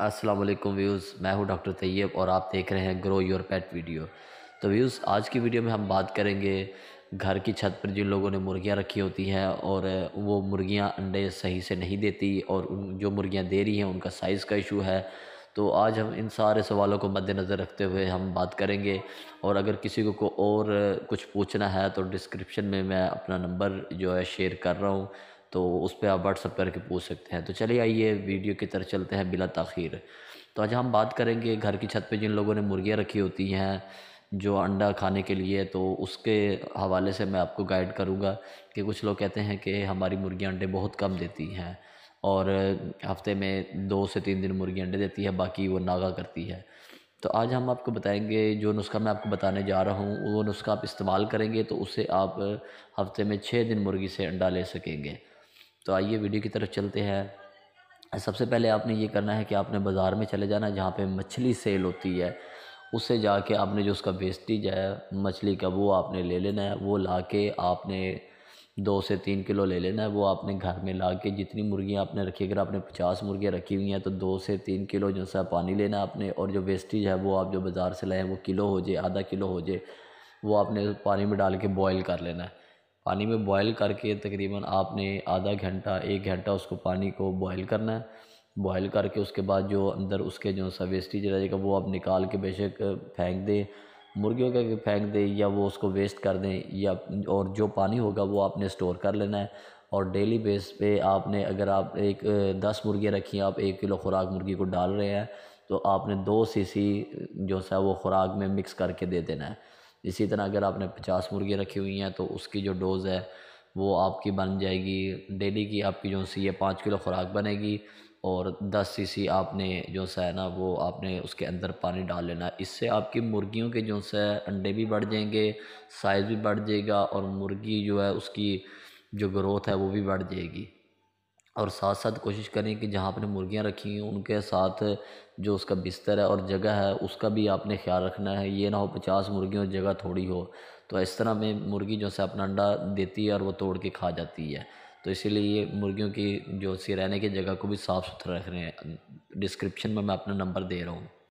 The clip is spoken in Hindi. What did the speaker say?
अस्सलाम वालेकुम व्यूज़ मैं हूं डॉक्टर तैयब और आप देख रहे हैं ग्रो योर पेट वीडियो तो व्यूज़ आज की वीडियो में हम बात करेंगे घर की छत पर जिन लोगों ने मुर्गियां रखी होती हैं और वो मुर्गियां अंडे सही से नहीं देती और उन जो मुर्गियां दे रही हैं उनका साइज़ का इशू है तो आज हम इन सारे सवालों को मद्देनज़र रखते हुए हम बात करेंगे और अगर किसी को, को और कुछ पूछना है तो डिस्क्रिप्शन में मैं अपना नंबर जो है शेयर कर रहा हूँ तो उस पर आप व्हाट्सअप करके पूछ सकते हैं तो चलिए आइए वीडियो की तरफ चलते हैं बिला तखीर तो आज हम बात करेंगे घर की छत पर जिन लोगों ने मुर्गियाँ रखी होती हैं जो अंडा खाने के लिए तो उसके हवाले से मैं आपको गाइड करूँगा कि कुछ लोग कहते हैं कि हमारी मुर्गियाँ अंडे बहुत कम देती हैं और हफ्ते में दो से तीन दिन मुर्गी अंडे देती है बाकी वो नागा करती है तो आज हम आपको बताएंगे जो नुस्खा मैं आपको बताने जा रहा हूँ वो नुस्खा आप इस्तेमाल करेंगे तो उससे आप हफ्ते में छः दिन मुर्गी से अंडा ले सकेंगे तो आइए वीडियो की तरफ चलते हैं सबसे पहले आपने ये करना है कि आपने बाज़ार में चले जाना है जहाँ पर मछली सेल होती है उससे जाके आपने जो उसका वेस्टिज है मछली का वो आपने ले लेना है वो ला के आपने दो से तीन किलो ले लेना है वो आपने घर में ला के जितनी मुर्गियाँ आपने रखी अगर आपने पचास मुर्गियाँ रखी हुई हैं तो दो से तीन किलो जो सा पानी लेना है आपने और जो वेस्टिज है वो आप जो बाज़ार से लाएँ वो किलो हो जाए आधा किलो हो जाए वो आपने पानी में डाल के बॉयल कर लेना है पानी में बॉयल करके तकरीबन आपने आधा घंटा एक घंटा उसको पानी को बॉयल करना है बॉयल करके उसके बाद जो अंदर उसके जो सा वेस्टेज रहेगा वो आप निकाल के बेशक फेंक दें मुर्गियों का फेंक दें या वो उसको वेस्ट कर दें या और जो पानी होगा वो आपने स्टोर कर लेना है और डेली बेस पे आपने अगर आप एक दस मुर्गियाँ रखी आप एक किलो खुराक मुर्गी को डाल रहे हैं तो आपने दो सीसी जो सा वो खुराक में मिक्स करके दे देना है इसी तरह अगर आपने पचास मुर्गियाँ रखी हुई हैं तो उसकी जो डोज़ है वो आपकी बन जाएगी डेली की आपकी जो सी है पाँच किलो खुराक बनेगी और दस सीसी आपने जो सा है ना वो आपने उसके अंदर पानी डाल लेना इससे आपकी मुर्गियों के जो सा अंडे भी बढ़ जाएंगे साइज़ भी बढ़ जाएगा और मुर्गी जो है उसकी जो ग्रोथ है वो भी बढ़ जाएगी और साथ साथ कोशिश करें कि जहाँ आपने मुर्गियाँ रखी हैं उनके साथ जो उसका बिस्तर है और जगह है उसका भी आपने ख्याल रखना है ये ना हो पचास मुर्गियों जगह थोड़ी हो तो इस तरह में मुर्गी जो है अपना अंडा देती है और वो तोड़ के खा जाती है तो इसीलिए ये मुर्गियों की जो सी रहने की जगह को भी साफ़ सुथरा रख रहे हैं डिस्क्रिप्शन में मैं अपना नंबर दे रहा हूँ